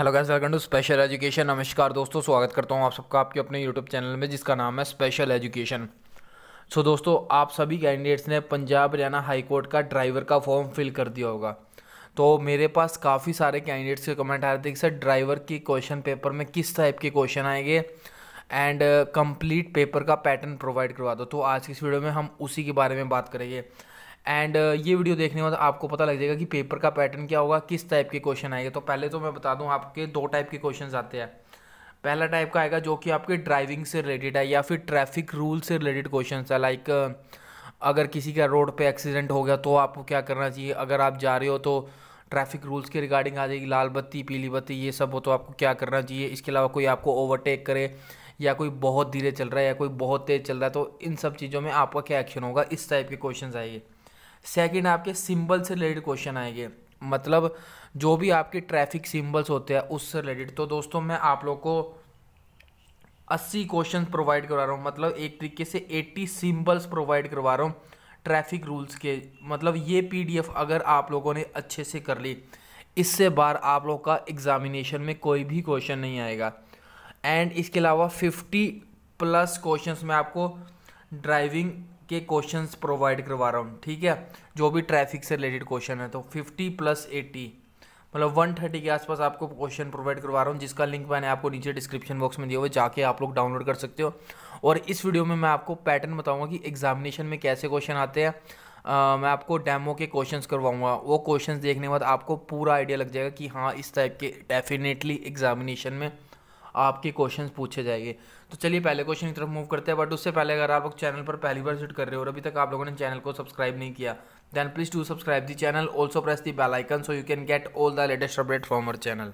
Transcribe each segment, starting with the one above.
hello guys welcome to special education नमस्कार दोस्तों स्वागत करता हूँ आप सबका आपके अपने यूट्यूब चैनल में जिसका नाम है स्पेशल एजुकेशन सो दोस्तों आप सभी कैंडिडेट्स ने पंजाब हरियाणा हाई कोर्ट का ड्राइवर का फॉर्म फिल कर दिया होगा तो मेरे पास काफ़ी सारे कैंडिडेट्स के कमेंट आ रहे थे कि सर ड्राइवर के क्वेश्चन पेपर में किस टाइप के क्वेश्चन आएंगे एंड कंप्लीट पेपर का पैटर्न प्रोवाइड करवा दो तो आज की इस वीडियो में हम उसी के बारे में बात करेंगे एंड uh, ये वीडियो देखने के बाद आपको पता लग जाएगा कि पेपर का पैटर्न क्या होगा किस टाइप के क्वेश्चन आएंगे तो पहले तो मैं बता दूँ आपके दो टाइप के क्वेश्चन आते हैं पहला टाइप का आएगा जो कि आपके ड्राइविंग से रिलेटेड है या फिर ट्रैफिक रूल से रिलेटेड क्वेश्चन है लाइक uh, अगर किसी का रोड पे एक्सीडेंट हो गया तो आपको क्या करना चाहिए अगर आप जा रहे हो तो ट्रैफिक रूल्स के रिगार्डिंग आ जाएगी लाल बत्ती पीली बत्ती ये सब हो तो आपको क्या करना चाहिए इसके अलावा कोई आपको ओवरटेक करे या कोई बहुत धीरे चल रहा है या कोई बहुत तेज़ चल रहा है तो इन सब चीज़ों में आपका क्या एक्शन होगा इस टाइप के क्वेश्चन आएंगे सेकेंड आपके सिम्बल से रिलेटेड क्वेश्चन आएंगे मतलब जो भी आपके ट्रैफिक सिम्बल्स होते हैं उससे रिलेटेड तो दोस्तों मैं आप लोग को अस्सी क्वेश्चन प्रोवाइड करवा रहा हूँ मतलब एक तरीके से एट्टी सिम्बल्स प्रोवाइड करवा रहा हूँ ट्रैफिक रूल्स के मतलब ये पी अगर आप लोगों ने अच्छे से कर ली इससे बार आप लोग का एग्ज़ामिनेशन में कोई भी क्वेश्चन नहीं आएगा एंड इसके अलावा फिफ्टी प्लस क्वेश्चन में आपको ड्राइविंग के क्वेश्चंस प्रोवाइड करवा रहा हूँ ठीक है जो भी ट्रैफिक से रिलेटेड क्वेश्चन है तो फिफ्टी प्लस एटी मतलब वन थर्टी के आसपास आपको क्वेश्चन प्रोवाइड करवा रहा हूँ जिसका लिंक मैंने आपको नीचे डिस्क्रिप्शन बॉक्स में दिया हुआ है जाके आप लोग डाउनलोड कर सकते हो और इस वीडियो में मैं आपको पैटर्न बताऊँगा कि एग्जामिनेशन में कैसे क्वेश्चन आते हैं मैं आपको डेमो के क्वेश्चंस करवाऊंगा वो क्वेश्चंस देखने के बाद आपको पूरा आइडिया लग जाएगा कि हाँ इस टाइप के डेफिनेटली एग्जामिनेशन में आपके क्वेश्चन पूछे जाएंगे तो चलिए पहले क्वेश्चन की तरफ मूव करते हैं बट उससे पहले अगर आप लोग चैनल पर पहली बार विजिट कर रहे हो और अभी तक आप लोगों ने चैनल को सब्सक्राइब नहीं किया then please to subscribe the channel also press the bell icon so you can get all the latest update from our channel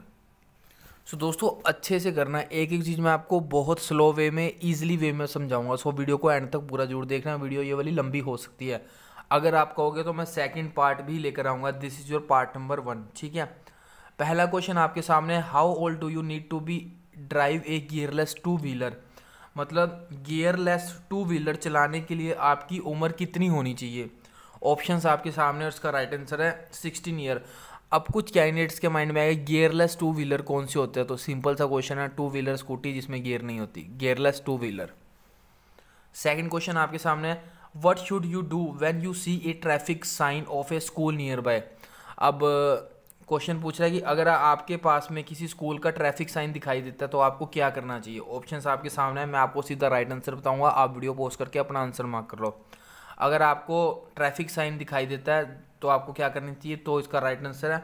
so so, दोस्तों अच्छे से करना एक एक चीज़ मैं आपको बहुत स्लो वे में ईजिली वे में समझाऊंगा सो so, वीडियो को एंड तक पूरा जरूर देखना वीडियो ये वाली लंबी हो सकती है अगर आप कहोगे तो मैं सेकंड पार्ट भी लेकर आऊँगा this is your part number one ठीक है पहला क्वेश्चन आपके सामने how old do you need to be drive a gearless two wheeler मतलब गियरलेस टू व्हीलर चलाने के लिए आपकी उम्र कितनी होनी चाहिए ऑप्शंस आपके सामने उसका राइट आंसर है सिक्सटीन ईयर अब कुछ कैंडिडेट्स के माइंड में आएगा गियरलेस टू व्हीलर कौन से होते हैं तो सिंपल सा क्वेश्चन है टू व्हीलर स्कूटी जिसमें गियर नहीं होती gearless two wheeler second question आपके सामने है what should you do when you see a traffic sign of a school nearby अब क्वेश्चन पूछ रहा है कि अगर आपके पास में किसी स्कूल का ट्रैफिक साइन दिखाई देता है तो आपको क्या करना चाहिए ऑप्शन आपके सामने है मैं आपको सीधा राइट आंसर बताऊंगा आप वीडियो पोस्ट करके अपना आंसर मार्क कर लो अगर आपको ट्रैफिक साइन दिखाई देता है तो आपको क्या करनी चाहिए तो इसका राइट आंसर है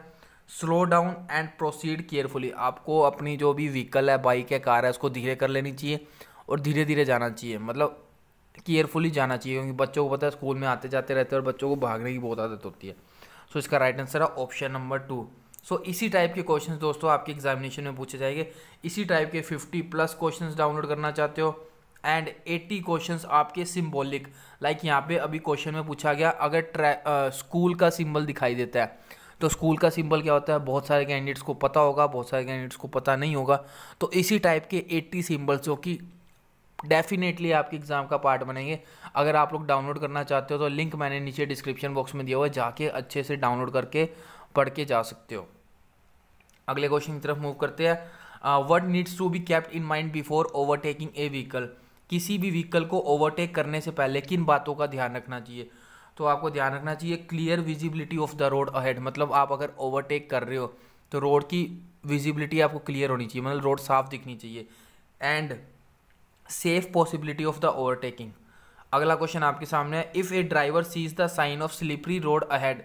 slow down and proceed carefully आपको अपनी जो भी व्हीकल है बाइक है कार है उसको धीरे कर लेनी चाहिए और धीरे धीरे जाना चाहिए मतलब केयरफुली जाना चाहिए क्योंकि बच्चों को पता है स्कूल में आते जाते रहते हैं और बच्चों को भागने की बहुत आदत होती है सो इसका राइट आंसर है ऑप्शन नंबर टू सो इसी टाइप के क्वेश्चंस दोस्तों आपके एग्जामिनेशन में पूछे जाएंगे इसी टाइप के 50 प्लस क्वेश्चंस डाउनलोड करना चाहते हो एंड 80 क्वेश्चंस आपके सिंबॉलिक लाइक like यहाँ पे अभी क्वेश्चन में पूछा गया अगर ट्रै स्कूल का सिंबल दिखाई देता है तो स्कूल का सिंबल क्या होता है बहुत सारे कैंडिडेट्स को पता होगा बहुत सारे कैंडिडेट्स को पता नहीं होगा तो इसी टाइप के 80 सिंबल्स जो कि डेफिनेटली आपके एग्ज़ाम का पार्ट बनेंगे अगर आप लोग डाउनलोड करना चाहते हो तो लिंक मैंने नीचे डिस्क्रिप्शन बॉक्स में दिया हुआ है जाके अच्छे से डाउनलोड करके पढ़ के जा सकते हो अगले क्वेश्चन की तरफ मूव करते हैं what needs to be kept in mind before overtaking a vehicle किसी भी व्हीकल को ओवरटेक करने से पहले किन बातों का ध्यान रखना चाहिए तो आपको ध्यान रखना चाहिए clear visibility of the road ahead मतलब आप अगर ओवरटेक कर रहे हो तो रोड की विजिबिलिटी आपको क्लियर होनी चाहिए मतलब रोड साफ दिखनी चाहिए and safe possibility of the overtaking अगला क्वेश्चन आपके सामने है if a driver sees the sign of slippery road ahead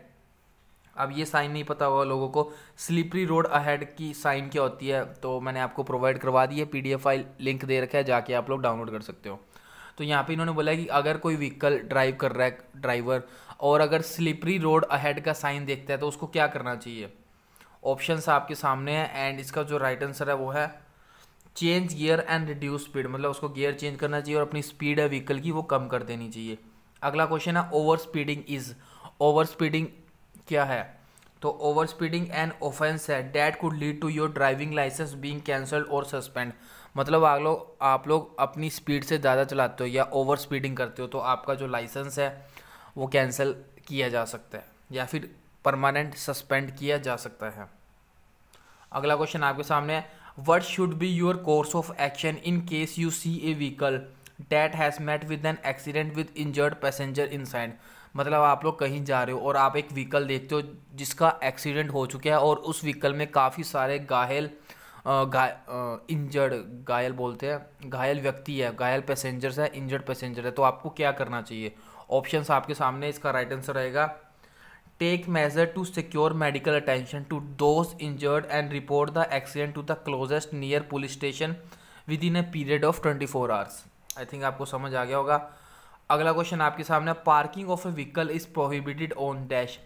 अब ये साइन नहीं पता हुआ लोगों को स्लिपरी रोड अहेड की साइन क्या होती है तो मैंने आपको प्रोवाइड करवा दी है पी फाइल लिंक दे रखा है जाके आप लोग डाउनलोड कर सकते हो तो यहाँ पे इन्होंने बोला है कि अगर कोई व्हीकल ड्राइव कर रहा है ड्राइवर और अगर स्लिपरी रोड अहेड का साइन देखता है तो उसको क्या करना चाहिए ऑप्शंस आपके सामने हैं एंड इसका जो राइट आंसर है वो है change gear and reduce speed मतलब उसको गियर चेंज करना चाहिए और अपनी स्पीड है व्हीकल की वो कम कर देनी चाहिए अगला क्वेश्चन है over speeding is over speeding क्या है तो ओवर स्पीडिंग एंड ऑफेंस है that could lead to your driving licence being cancelled और सस्पेंड मतलब आप लोग आप लोग अपनी स्पीड से ज़्यादा चलाते हो या ओवर स्पीडिंग करते हो तो आपका जो लाइसेंस है वो कैंसिल किया जा सकता है या फिर परमानेंट सस्पेंड किया जा सकता है अगला क्वेश्चन आपके सामने है what should be your course of action in case you see a vehicle that has met with an accident with injured passenger inside मतलब आप लोग कहीं जा रहे हो और आप एक व्हीकल देखते हो जिसका एक्सीडेंट हो चुका है और उस व्हीकल में काफ़ी सारे घायल इंजर्ड घायल बोलते हैं घायल व्यक्ति है घायल पैसेंजर्स है इंजर्ड पैसेंजर है तो आपको क्या करना चाहिए ऑप्शंस आपके सामने इसका राइट आंसर रहेगा take measure to secure medical attention to those injured and report the accident to the closest near police station within a period of twenty four hours I think आपको समझ आ गया होगा अगला question आपके सामने parking of a vehicle is prohibited on dash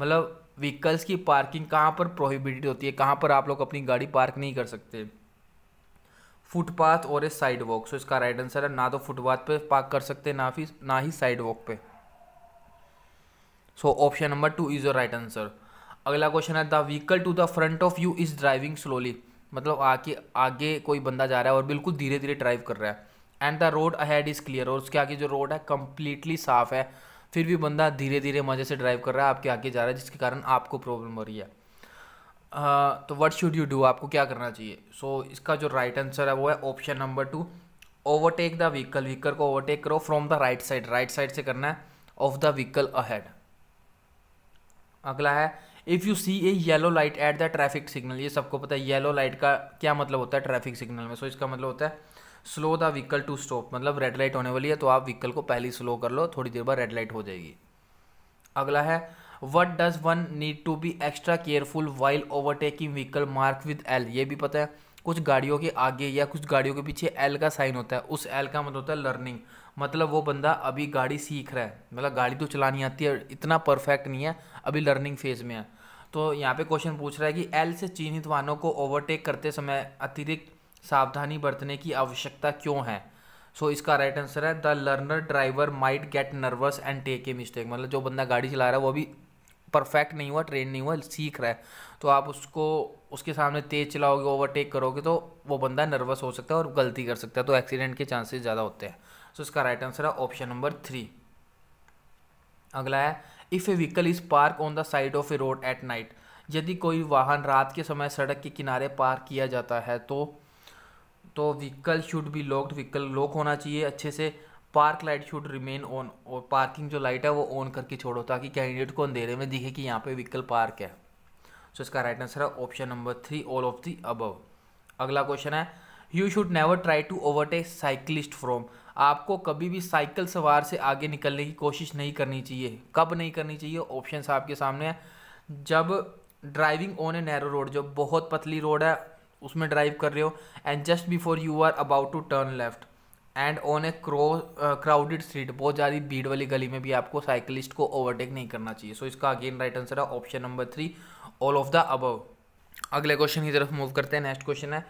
मतलब vehicles की पार्किंग कहाँ पर प्रोहिबिटेड होती है कहाँ पर आप लोग अपनी गाड़ी पार्क नहीं कर सकते फुटपाथ और ए साइड वॉक सो इसका राइट आंसर है ना तो फुटपाथ पे पार्क कर सकते ना फिर ना ही साइड वॉक पे so option number two is your right answer अगला क्वेश्चन है the vehicle to the front of you is driving slowly मतलब आके आगे कोई बंदा जा रहा है और बिल्कुल धीरे धीरे ड्राइव कर रहा है and the road ahead is clear और उसके आगे जो रोड है कम्प्लीटली साफ़ है फिर भी बंदा धीरे धीरे मज़े से ड्राइव कर रहा है आपके आगे जा रहा है जिसके कारण आपको प्रॉब्लम हो रही है uh, तो वट शुड यू डू आपको क्या करना चाहिए सो so, इसका जो राइट right आंसर है वो है option number two overtake the vehicle vehicle को ओवरटेक करो from the right side right side से करना है ऑफ द व्हीकल अहेड अगला है if you see a yellow light at the traffic signal ये सबको पता है येलो लाइट का क्या मतलब होता है ट्रैफिक सिग्नल में सो so, इसका मतलब होता है slow the vehicle to stop मतलब रेड लाइट होने वाली है तो आप व्हीकल को पहले स्लो कर लो थोड़ी देर बाद रेड लाइट हो जाएगी अगला है what does one need to be extra careful while overtaking vehicle mark with L ये भी पता है कुछ गाड़ियों के आगे या कुछ गाड़ियों के पीछे एल का साइन होता है उस एल का मतलब होता है लर्निंग मतलब वो बंदा अभी गाड़ी सीख रहा है मतलब गाड़ी तो चलानी आती है इतना परफेक्ट नहीं है अभी लर्निंग फेज़ में है तो यहाँ पे क्वेश्चन पूछ रहा है कि एल से चिन्हित वाहनों को ओवरटेक करते समय अतिरिक्त सावधानी बरतने की आवश्यकता क्यों है सो so, इसका राइट आंसर है the learner driver might get nervous and take a mistake मतलब जो बंदा गाड़ी चला रहा है वो अभी परफेक्ट नहीं हुआ ट्रेन नहीं हुआ सीख रहा है तो आप उसको उसके सामने तेज़ चलाओगे ओवरटेक करोगे तो वो बंदा नर्वस हो सकता है और गलती कर सकता है तो एक्सीडेंट के चांसेस ज़्यादा होते हैं सो इसका राइट आंसर है ऑप्शन नंबर थ्री अगला है if a vehicle is park on the side of a road at night यदि कोई वाहन रात के समय सड़क के किनारे पार्क किया जाता है तो तो vehicle should be locked vehicle lock होना चाहिए अच्छे से park light should remain on और पार्किंग जो लाइट है वो ऑन करके छोड़ो ताकि कैंडिडेट को अंधेरे में दिखे कि यहाँ पे व्हीकल पार्क है सो इसका राइट आंसर है option number three all of the above अगला क्वेश्चन है you should never try to overtake cyclist from आपको कभी भी साइकिल सवार से आगे निकलने की कोशिश नहीं करनी चाहिए कब नहीं करनी चाहिए ऑप्शन आपके सामने है जब driving on a narrow road जो बहुत पतली रोड है उसमें ड्राइव कर रहे हो and just before you are about to turn left and on a cro crowded street बहुत ज़्यादा भीड़ वाली गली में भी आपको साइकिलिस्ट को ओवरटेक नहीं करना चाहिए सो so, इसका अगेन राइट आंसर है option number three all of the above अगले क्वेश्चन की तरफ मूव करते हैं नेक्स्ट क्वेश्चन है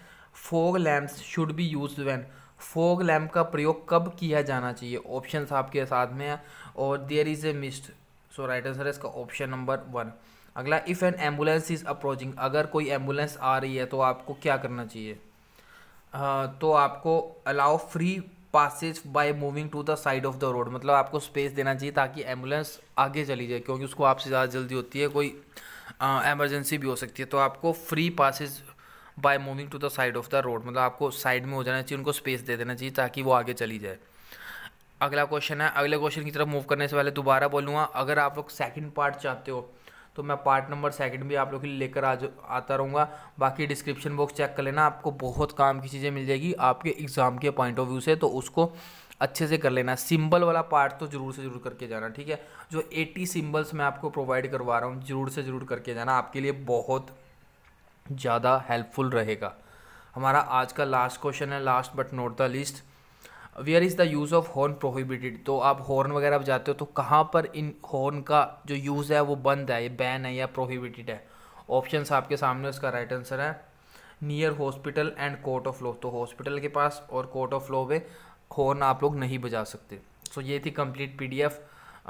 fog lamps should be use when fog lamp का प्रयोग कब किया जाना चाहिए ऑप्शन आपके साथ में है और there is a mist so right answer है इसका ऑप्शन नंबर वन अगला if an ambulance is approaching अगर कोई एम्बुलेंस आ रही है तो आपको क्या करना चाहिए uh, तो आपको allow free passes by moving to the side of the road मतलब आपको स्पेस देना चाहिए ताकि एम्बुलेंस आगे चली जाए क्योंकि उसको आपसे ज़्यादा जल्दी होती है कोई एमरजेंसी भी हो सकती है तो आपको free passage by moving to the side of the road मतलब आपको साइड में हो जाना चाहिए उनको स्पेस दे देना चाहिए ताकि वो आगे चली जाए अगला क्वेश्चन है अगले क्वेश्चन की तरफ मूव करने से पहले दोबारा बोलूँगा अगर आप लोग सेकेंड पार्ट चाहते हो तो मैं पार्ट नंबर सेकंड भी आप लोग के लिए लेकर आज आता रहूँगा बाकी डिस्क्रिप्शन बॉक्स चेक कर लेना आपको बहुत काम की चीज़ें मिल जाएगी आपके एग्ज़ाम के पॉइंट ऑफ व्यू से तो उसको अच्छे से कर लेना सिंबल वाला पार्ट तो जरूर से जरूर करके जाना ठीक है जो 80 सिंबल्स मैं आपको प्रोवाइड करवा रहा हूँ जरूर से जरूर करके जाना आपके लिए बहुत ज़्यादा हेल्पफुल रहेगा हमारा आज का लास्ट क्वेश्चन है last but not the least where is the use of horn prohibited तो आप हॉर्न वगैरह जाते हो तो कहाँ पर इन हॉर्न का जो यूज़ है वो बंद है ये बैन है या प्रोहिबिटेड है ऑप्शन आपके सामने उसका राइट right आंसर है near hospital and court of law तो हॉस्पिटल के पास और कोर्ट ऑफ लॉ में हॉर्न आप लोग नहीं बजा सकते सो so, ये थी कंप्लीट पीडीएफ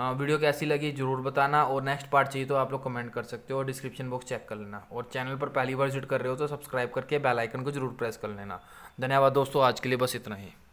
वीडियो कैसी लगी ज़रूर बताना और नेक्स्ट पार्ट चाहिए तो आप लोग कमेंट कर सकते हो और डिस्क्रिप्शन बॉक्स चेक कर लेना और चैनल पर पहली बार विजिट कर रहे हो तो सब्सक्राइब करके बेल आइकन को जरूर प्रेस कर लेना धन्यवाद दोस्तों आज के लिए बस इतना ही